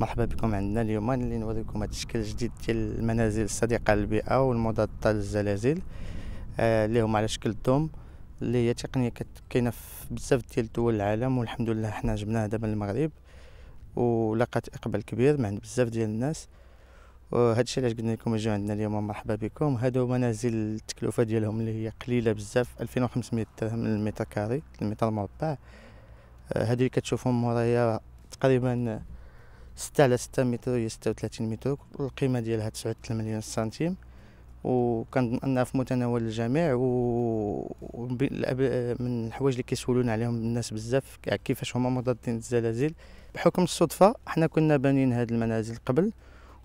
مرحبا بكم عندنا اليوم اللي نوري لكم هذا الشكل الجديد ديال المنازل الصديقه للبيئه والمضادة للزلازل آه، اللي هما على شكل الدوم اللي هي تقنيه كاينه في بزاف ديال دول العالم والحمد لله حنا جبناها دابا للمغرب ولقات اقبال كبير عند بزاف ديال الناس وهذا الشيء علاش قلنا لكم اجيو عندنا اليوم مرحبا بكم هادو منازل التكلفه ديالهم اللي هي قليله بزاف 2500 درهم للمتر كاري المتر مربع آه، هادو اللي كتشوفهم مورايا تقريبا ستة على ستة متر هي ستة وثلاثين متر القيمة ديالها تسعود مليون سنتيم وكنظن انها في متناول الجميع و من الحوايج اللي كيسولونا عليهم الناس بزاف كيفاش هما مضادين للزلازل بحكم الصدفه حنا كنا بانين هاد المنازل قبل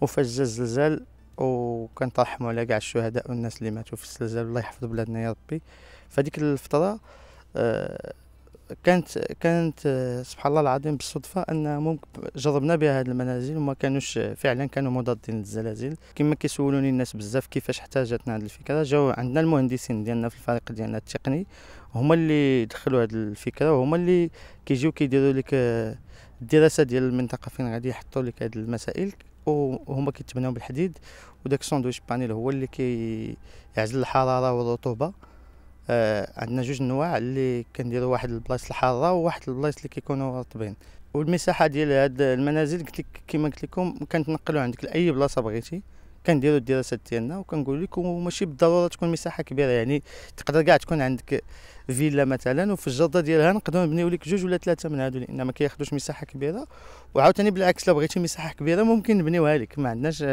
وفاش جا الزلزال وكنترحموا على كاع الشهداء والناس اللي ماتوا في الزلزال الله يحفظ بلادنا يا ربي فديك الفتره آه كانت كانت سبحان الله العظيم بالصدفه ان ممكن جربنا بها هذه المنازل وما كانوش فعلا كانوا مضادين للزلازل كما كيسولوني الناس بزاف كيفاش احتاجتنا هذه الفكره جاو عندنا المهندسين ديالنا في الفريق ديالنا التقني هما اللي دخلوا هذه الفكره وهما اللي كيجيو كيديروا لك الدراسه ديال المنطقه فين غادي يحطوا لك هذه المسائل وهما كيتبناو بالحديد وداك الساندويتش بانيل هو اللي كيعزل الحراره والرطوبه آه عندنا جوج انواع اللي كنديروا واحد البلايص الحاره وواحد البلايص اللي كيكونوا رطبين والمساحه ديال هاد المنازل قلت لك كما قلت لكم كنتنقلوا عندك لاي بلاصه بغيتي كنديروا الدراسات ديالنا وكنقول لكم ماشي بالضروره تكون مساحه كبيره يعني تقدر كاع تكون عندك فيلا مثلا وفي الجرده ديالها نقدروا نبنيو لك جوج ولا ثلاثه من هادو لان ما كياخذوش مساحه كبيره وعاوتاني بالعكس لو بغيتي مساحه كبيره ممكن نبنيوها لك ما عندناش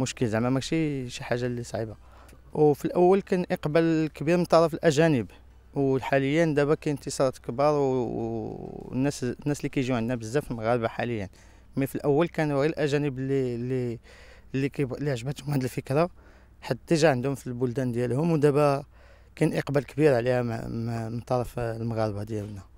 مشكل زعما ماشي شي حاجه اللي صعيبه وفي الاول كان اقبال كبير من طرف الاجانب وحاليا دابا كاين انتصارات كبار والناس الناس اللي كيجيو عندنا بزاف المغاربه حاليا مي في الاول كانوا غير الاجانب اللي اللي اللي, اللي عجبتهم هذه الفكره حتى جا عندهم في البلدان ديالهم ودابا كاين اقبال كبير عليها من طرف المغاربه ديالنا